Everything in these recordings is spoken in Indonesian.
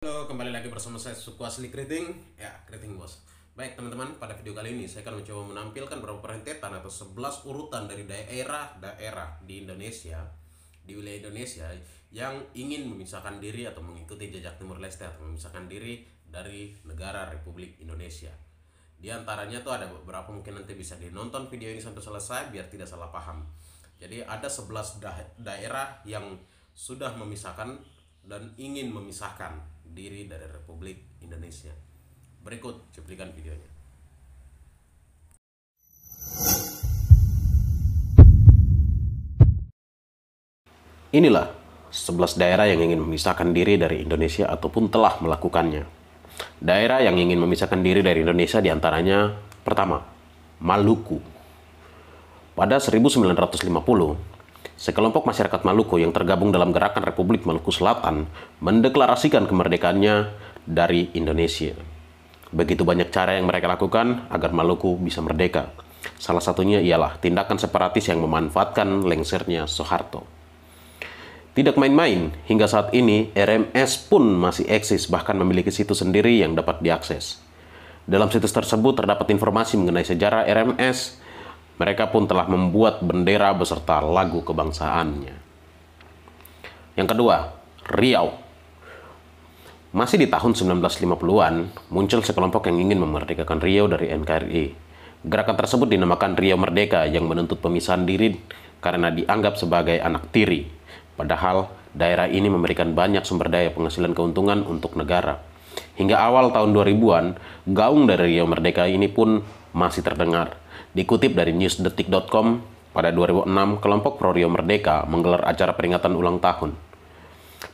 Halo, kembali lagi bersama saya Suku Asli Kriting Ya, Kriting Bos Baik teman-teman, pada video kali ini saya akan mencoba menampilkan beberapa rentetan atau 11 urutan dari daerah-daerah di Indonesia Di wilayah Indonesia yang ingin memisahkan diri atau mengikuti jejak Timur Leste Atau memisahkan diri dari negara Republik Indonesia Di antaranya tuh ada beberapa mungkin nanti bisa dinonton video ini sampai selesai biar tidak salah paham Jadi ada 11 daerah yang sudah memisahkan dan ingin memisahkan diri dari Republik Indonesia. Berikut cuplikan videonya. Inilah 11 daerah yang ingin memisahkan diri dari Indonesia ataupun telah melakukannya. Daerah yang ingin memisahkan diri dari Indonesia diantaranya pertama, Maluku. Pada 1950, Sekelompok masyarakat Maluku yang tergabung dalam Gerakan Republik Maluku Selatan mendeklarasikan kemerdekaannya dari Indonesia. Begitu banyak cara yang mereka lakukan agar Maluku bisa merdeka. Salah satunya ialah tindakan separatis yang memanfaatkan lengsernya Soeharto. Tidak main-main, hingga saat ini RMS pun masih eksis bahkan memiliki situs sendiri yang dapat diakses. Dalam situs tersebut terdapat informasi mengenai sejarah RMS, mereka pun telah membuat bendera beserta lagu kebangsaannya. Yang kedua, Riau. Masih di tahun 1950-an, muncul sekelompok yang ingin memerdekakan Riau dari NKRI. Gerakan tersebut dinamakan Riau Merdeka yang menuntut pemisahan diri karena dianggap sebagai anak tiri. Padahal daerah ini memberikan banyak sumber daya penghasilan keuntungan untuk negara. Hingga awal tahun 2000-an, gaung dari Riau Merdeka ini pun masih terdengar Dikutip dari newsdetik.com, pada 2006 kelompok pro Merdeka menggelar acara peringatan ulang tahun.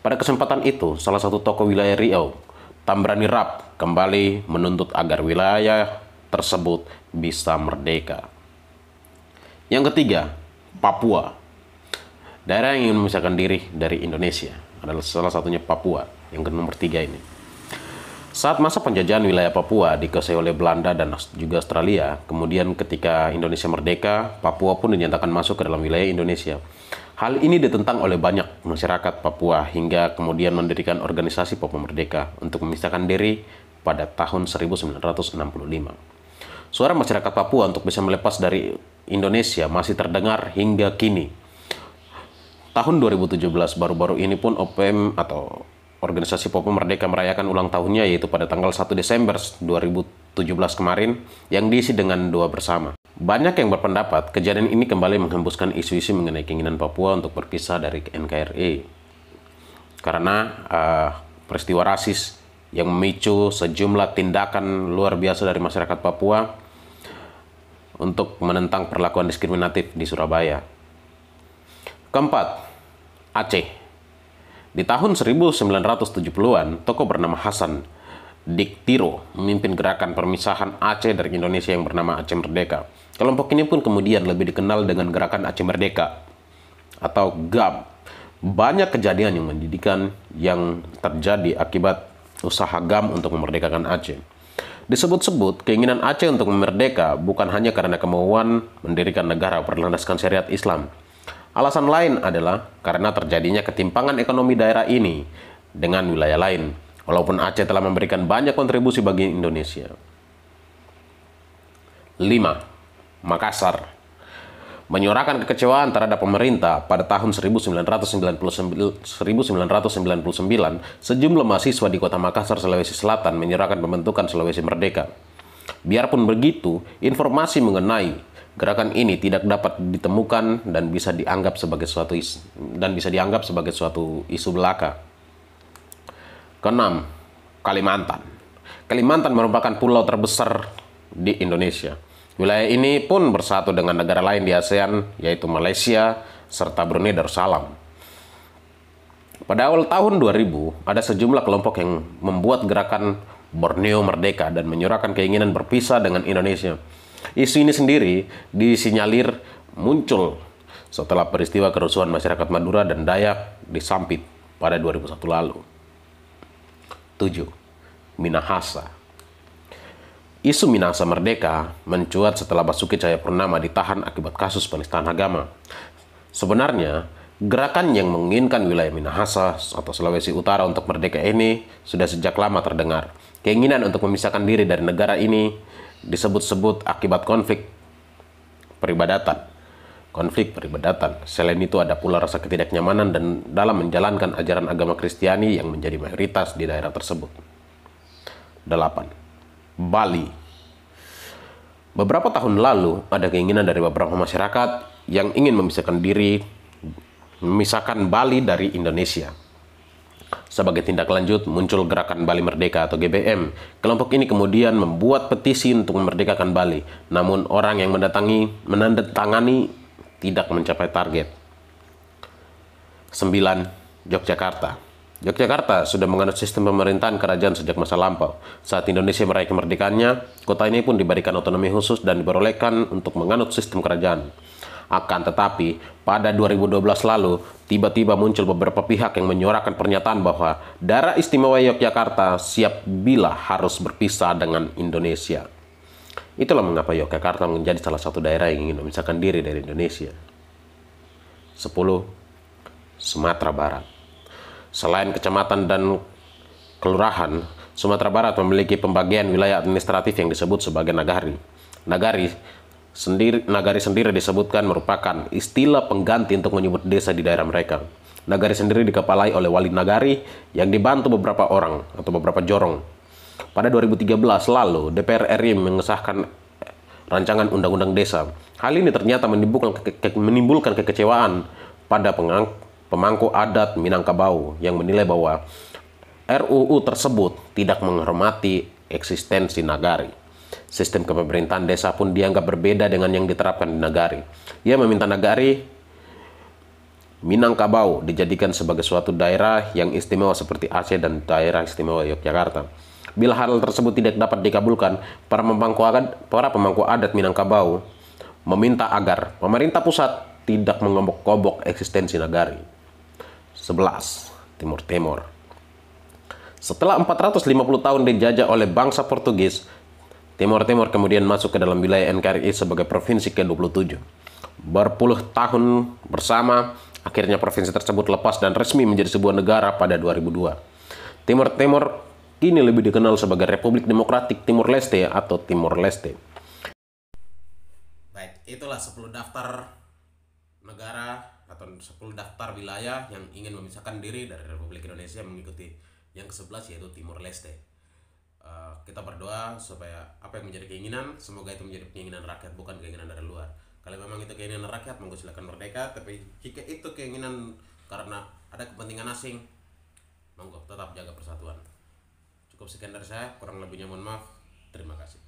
Pada kesempatan itu, salah satu tokoh wilayah Riau, Tambrani Rap, kembali menuntut agar wilayah tersebut bisa merdeka. Yang ketiga, Papua. Daerah yang ingin memisahkan diri dari Indonesia adalah salah satunya Papua, yang ke nomor tiga ini. Saat masa penjajahan wilayah Papua dikuasai oleh Belanda dan juga Australia, kemudian ketika Indonesia merdeka, Papua pun dinyatakan masuk ke dalam wilayah Indonesia. Hal ini ditentang oleh banyak masyarakat Papua hingga kemudian mendirikan organisasi Papua Merdeka untuk memisahkan diri pada tahun 1965. Suara masyarakat Papua untuk bisa melepas dari Indonesia masih terdengar hingga kini. Tahun 2017 baru-baru ini pun OPM atau organisasi Papua Merdeka merayakan ulang tahunnya yaitu pada tanggal 1 Desember 2017 kemarin yang diisi dengan doa bersama. Banyak yang berpendapat kejadian ini kembali menghembuskan isu-isu mengenai keinginan Papua untuk berpisah dari NKRI. E. Karena uh, peristiwa rasis yang memicu sejumlah tindakan luar biasa dari masyarakat Papua untuk menentang perlakuan diskriminatif di Surabaya. Keempat, Aceh. Di tahun 1970-an, toko bernama Hasan Diktiro memimpin gerakan permisahan Aceh dari Indonesia yang bernama Aceh Merdeka. Kelompok ini pun kemudian lebih dikenal dengan gerakan Aceh Merdeka atau GAM. Banyak kejadian yang mendidikan yang terjadi akibat usaha GAM untuk memerdekakan Aceh. Disebut-sebut, keinginan Aceh untuk memerdeka bukan hanya karena kemauan mendirikan negara berlandaskan syariat Islam, Alasan lain adalah karena terjadinya ketimpangan ekonomi daerah ini dengan wilayah lain, walaupun Aceh telah memberikan banyak kontribusi bagi Indonesia. 5. Makassar menyuarakan kekecewaan terhadap pemerintah pada tahun 1999, 1999 sejumlah mahasiswa di kota Makassar, Sulawesi Selatan menyerahkan pembentukan Sulawesi Merdeka. Biarpun begitu, informasi mengenai Gerakan ini tidak dapat ditemukan dan bisa dianggap sebagai suatu isu, dan bisa dianggap sebagai suatu isu belaka. Keenam, Kalimantan. Kalimantan merupakan pulau terbesar di Indonesia. Wilayah ini pun bersatu dengan negara lain di ASEAN, yaitu Malaysia serta Brunei Darussalam. Pada awal tahun 2000, ada sejumlah kelompok yang membuat gerakan Borneo Merdeka dan menyuarakan keinginan berpisah dengan Indonesia. Isu ini sendiri disinyalir muncul setelah peristiwa kerusuhan masyarakat Madura dan Dayak di Sampit pada 2001 lalu. 7. Minahasa Isu Minahasa Merdeka mencuat setelah Basuki Cahayapurnama ditahan akibat kasus penistaan agama. Sebenarnya, Gerakan yang menginginkan wilayah Minahasa atau Sulawesi Utara untuk merdeka ini sudah sejak lama terdengar. Keinginan untuk memisahkan diri dari negara ini disebut-sebut akibat konflik peribadatan. Konflik peribadatan. Selain itu ada pula rasa ketidaknyamanan dan dalam menjalankan ajaran agama Kristiani yang menjadi mayoritas di daerah tersebut. 8. Bali. Beberapa tahun lalu ada keinginan dari beberapa masyarakat yang ingin memisahkan diri memisahkan Bali dari Indonesia. Sebagai tindak lanjut, muncul Gerakan Bali Merdeka atau GBM. Kelompok ini kemudian membuat petisi untuk memerdekakan Bali, namun orang yang mendatangi menandatangani tidak mencapai target. 9. Yogyakarta Yogyakarta sudah menganut sistem pemerintahan kerajaan sejak masa lampau. Saat Indonesia meraih kemerdekaannya, kota ini pun diberikan otonomi khusus dan diperolehkan untuk menganut sistem kerajaan. Akan tetapi, pada 2012 lalu, tiba-tiba muncul beberapa pihak yang menyuarakan pernyataan bahwa daerah istimewa Yogyakarta siap bila harus berpisah dengan Indonesia. Itulah mengapa Yogyakarta menjadi salah satu daerah yang ingin memisahkan diri dari Indonesia. 10. Sumatera Barat Selain kecamatan dan kelurahan, Sumatera Barat memiliki pembagian wilayah administratif yang disebut sebagai nagari. Nagari Sendiri, nagari sendiri disebutkan merupakan istilah pengganti untuk menyebut desa di daerah mereka. Nagari sendiri dikepalai oleh wali nagari yang dibantu beberapa orang atau beberapa jorong. Pada 2013 lalu, DPR RI mengesahkan rancangan undang-undang desa. Hal ini ternyata menimbulkan, ke ke menimbulkan kekecewaan pada pemangku adat Minangkabau yang menilai bahwa RUU tersebut tidak menghormati eksistensi nagari. Sistem kepemerintahan desa pun dianggap berbeda dengan yang diterapkan di Nagari. Ia meminta Nagari Minangkabau dijadikan sebagai suatu daerah yang istimewa seperti Aceh dan daerah istimewa Yogyakarta. Bila hal tersebut tidak dapat dikabulkan, para pemangku adat, para pemangku adat Minangkabau meminta agar pemerintah pusat tidak mengobok kobok eksistensi Nagari. 11. Timur Timur Setelah 450 tahun dijajah oleh bangsa Portugis, Timur Timur kemudian masuk ke dalam wilayah NKRI sebagai provinsi ke-27. Berpuluh tahun bersama, akhirnya provinsi tersebut lepas dan resmi menjadi sebuah negara pada 2002. Timur Timur kini lebih dikenal sebagai Republik Demokratik Timur Leste atau Timur Leste. Baik, itulah 10 daftar negara atau 10 daftar wilayah yang ingin memisahkan diri dari Republik Indonesia mengikuti yang ke-11 yaitu Timur Leste. Eh, kita berdoa supaya apa yang menjadi keinginan semoga itu menjadi keinginan rakyat bukan keinginan dari luar kalau memang itu keinginan rakyat monggo silakan merdeka tapi jika itu keinginan karena ada kepentingan asing monggo tetap jaga persatuan cukup sekian dari saya kurang lebihnya mohon maaf terima kasih